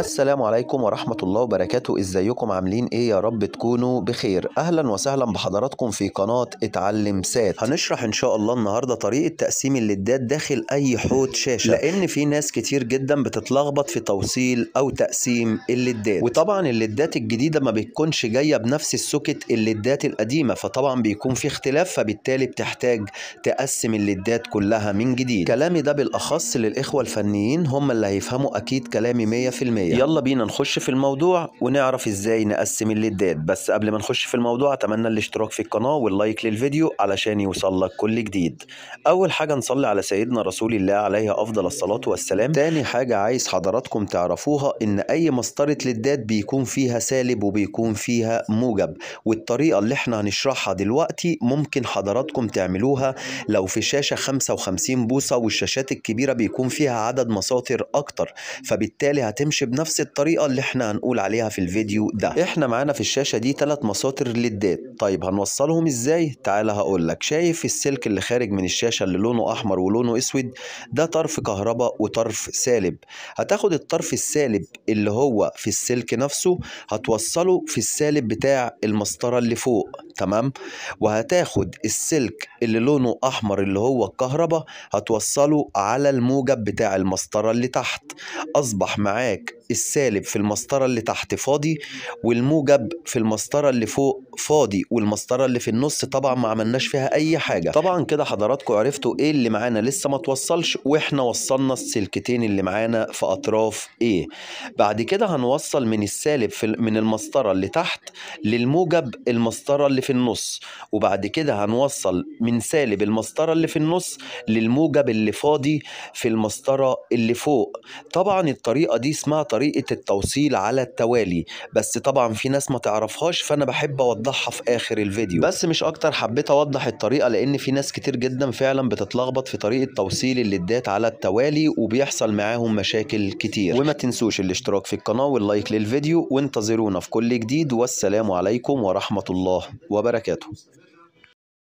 السلام عليكم ورحمة الله وبركاته ازيكم عاملين ايه يا رب تكونوا بخير اهلا وسهلا بحضراتكم في قناة اتعلم سات هنشرح ان شاء الله النهاردة طريقة تقسيم الليدات داخل اي حوت شاشة لان في ناس كتير جدا بتتلخبط في توصيل او تقسيم الليدات وطبعا الليدات الجديدة ما بتكونش جاية بنفس السوكت الليدات القديمة فطبعا بيكون في اختلاف فبالتالي بتحتاج تقسم الليدات كلها من جديد كلامي ده بالاخص للاخوة الفنيين هم اللي هيفهموا اكيد كلامي 100% الحقيقه يعني. يلا بينا نخش في الموضوع ونعرف ازاي نقسم الليدات بس قبل ما نخش في الموضوع اتمنى الاشتراك في القناه واللايك للفيديو علشان يوصلك كل جديد اول حاجه نصلي على سيدنا رسول الله عليه افضل الصلاه والسلام تاني حاجه عايز حضراتكم تعرفوها ان اي مسطره لدات بيكون فيها سالب وبيكون فيها موجب والطريقه اللي احنا هنشرحها دلوقتي ممكن حضراتكم تعملوها لو في شاشه 55 بوصه والشاشات الكبيره بيكون فيها عدد مساطر اكتر فبالتالي هتمشي بنفس بنفس الطريقة اللي احنا هنقول عليها في الفيديو ده احنا معانا في الشاشة دي ثلاث مساطر للدات طيب هنوصلهم ازاي تعالى هقول لك شايف السلك اللي خارج من الشاشه اللي لونه احمر ولونه اسود ده طرف كهرباء وطرف سالب هتاخد الطرف السالب اللي هو في السلك نفسه هتوصله في السالب بتاع المسطره اللي فوق تمام وهتاخد السلك اللي لونه احمر اللي هو الكهرباء هتوصله على الموجب بتاع المسطره اللي تحت اصبح معاك السالب في المسطره اللي تحت فاضي والموجب في المسطره اللي فوق فاضي والمسطره اللي في النص طبعا ما عملناش فيها اي حاجه طبعا كده حضراتكم عرفتوا ايه اللي معانا لسه ما توصلش واحنا وصلنا السلكتين اللي معانا في اطراف ايه بعد كده هنوصل من السالب في من المسطره اللي تحت للموجب المسطره اللي في النص وبعد كده هنوصل من سالب المسطره اللي في النص للموجب اللي فاضي في المسطره اللي فوق طبعا الطريقه دي اسمها طريقه التوصيل على التوالي بس طبعا في ناس ما تعرفهاش فانا بحب اوضحها في اخر اخر الفيديو بس مش اكتر حبيت اوضح الطريقه لان في ناس كتير جدا فعلا بتتلخبط في طريقه توصيل الليدات على التوالي وبيحصل معاهم مشاكل كتير وما تنسوش الاشتراك في القناه واللايك للفيديو وانتظرونا في كل جديد والسلام عليكم ورحمه الله وبركاته